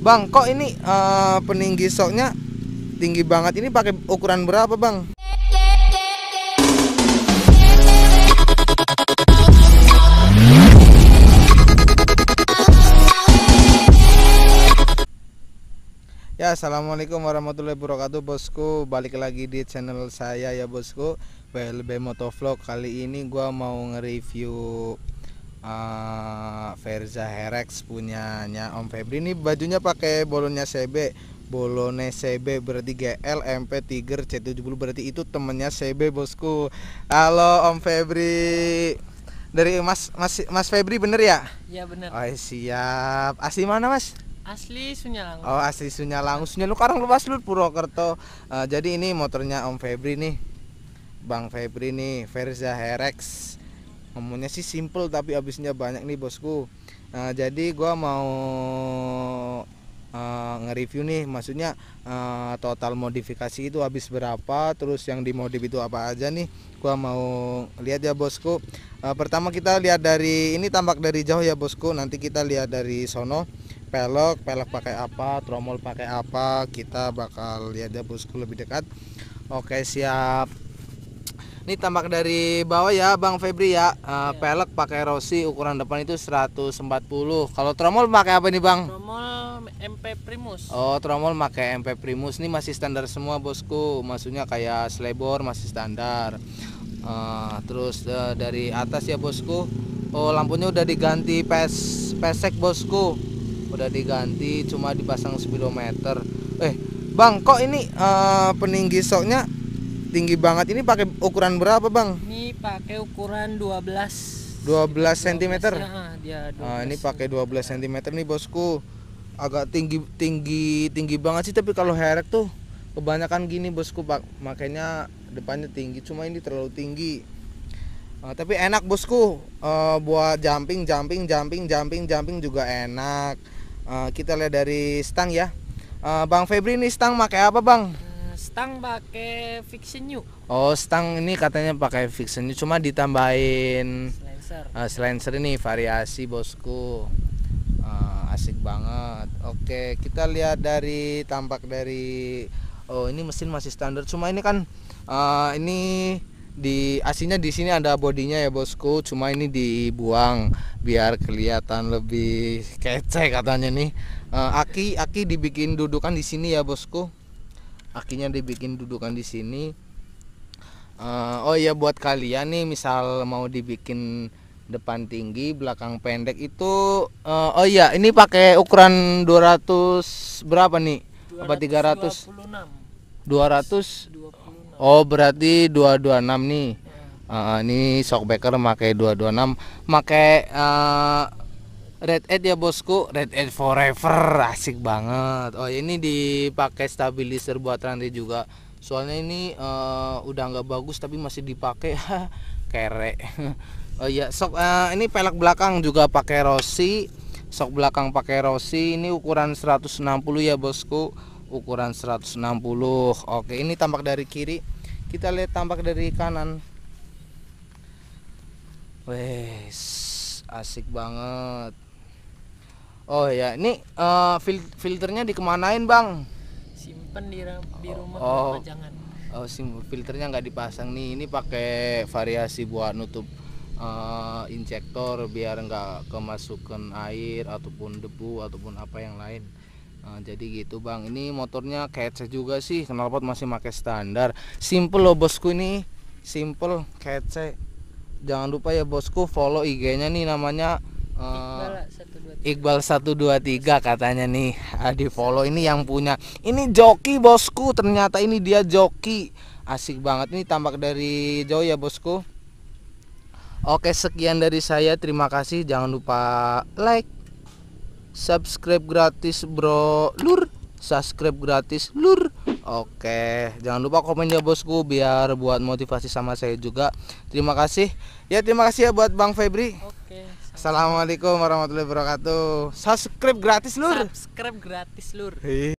Bang, kok ini uh, peninggi soknya tinggi banget? Ini pakai ukuran berapa, Bang? Ya, assalamualaikum warahmatullahi wabarakatuh, bosku. Balik lagi di channel saya ya, bosku. BLB Motovlog kali ini gue mau nge-review uh, Verza Herex punyanya Om Febri ini bajunya pakai bolonya CB Bolone CB berarti GL MP Tiger C70 berarti itu temennya CB bosku Halo Om Febri dari Mas Mas Mas Febri bener ya? Iya bener. Oh siap. Asli mana Mas? Asli Sunyalang. Oh asli Sunyalang lu karang luas lu Purwokerto. Uh, jadi ini motornya Om Febri nih. Bang Febri nih Verza Herex ngomongnya sih simple tapi habisnya banyak nih bosku nah, jadi gua mau uh, nge-review nih maksudnya uh, total modifikasi itu habis berapa terus yang dimodif itu apa aja nih gua mau lihat ya bosku uh, pertama kita lihat dari ini tampak dari jauh ya bosku nanti kita lihat dari sono pelok, pelok pakai apa tromol pakai apa kita bakal lihat ya bosku lebih dekat oke siap ini tampak dari bawah ya Bang Febri ya. Uh, Pelek pakai Rossi ukuran depan itu 140. Kalau tromol pakai apa nih Bang? Tromol MP Primus. Oh, tromol pakai MP Primus. Ini masih standar semua bosku. Maksudnya kayak selebor masih standar. Uh, terus uh, dari atas ya bosku. Oh, lampunya udah diganti pes pesek bosku. Udah diganti cuma dipasang speedometer. Eh, Bang, kok ini uh, peninggi soknya tinggi banget. Ini pakai ukuran berapa, Bang? Ini pakai ukuran 12 12 cm. Nah, dia 12. Nah, ini pakai 12 cm nih, Bosku. Agak tinggi tinggi tinggi banget sih, tapi kalau herek tuh kebanyakan gini, Bosku, Pak. Makanya depannya tinggi, cuma ini terlalu tinggi. Uh, tapi enak, Bosku. Uh, buat jumping, jumping, jumping, jumping, jumping juga enak. Uh, kita lihat dari stang ya. Uh, Bang Febri ini stang pakai apa, Bang? stang pakai fiction new oh stang ini katanya pakai fiction new cuma ditambahin silencer uh, eh, silencer ini variasi bosku uh, asik banget oke kita lihat dari tampak dari oh ini mesin masih standar cuma ini kan uh, ini di aslinya di sini ada bodinya ya bosku cuma ini dibuang biar kelihatan lebih kece katanya nih uh, aki aki dibikin dudukan di sini ya bosku akhirnya dibikin dudukan di sini uh, oh iya buat kalian nih misal mau dibikin depan tinggi belakang pendek itu uh, oh iya ini pakai ukuran 200 berapa nih 226. apa 300 200 oh berarti 226 nih ya. uh, ini shockbreaker pakai 226 pakai uh, Red Edge ya bosku, Red Edge Forever, asik banget. Oh ini dipakai stabilizer buat rantai juga. Soalnya ini uh, udah nggak bagus tapi masih dipakai, kere. oh ya sok uh, ini pelek belakang juga pakai Rossi, sok belakang pakai Rossi. Ini ukuran 160 ya bosku, ukuran 160. Oke ini tampak dari kiri, kita lihat tampak dari kanan. Wes asik banget Oh ya, ini uh, fil filternya dikemanain bang? Simpen di, di oh. rumah oh. Oh. jangan. Oh sim filternya nggak dipasang nih, ini pakai variasi buat nutup uh, eh, injektor biar nggak kemasukan air ataupun debu ataupun apa yang lain. Nah, jadi gitu bang, ini motornya kece juga sih, knalpot masih pakai standar. Simple loh bosku ini, simple kece. Jangan lupa ya bosku follow IG-nya nih namanya Uh, Iqbal 123 eh, katanya nih Adi ah, follow ini yang punya ini joki bosku ternyata ini dia joki asik banget ini tampak dari jauh ya bosku Oke sekian dari saya terima kasih jangan lupa like subscribe gratis bro lur subscribe gratis lur Oke, jangan lupa komen ya bosku biar buat motivasi sama saya juga. Terima kasih. Ya terima kasih ya buat Bang Febri. Oke. Assalamualaikum warahmatullahi wabarakatuh. Subscribe gratis lur. Subscribe gratis lur. Iya.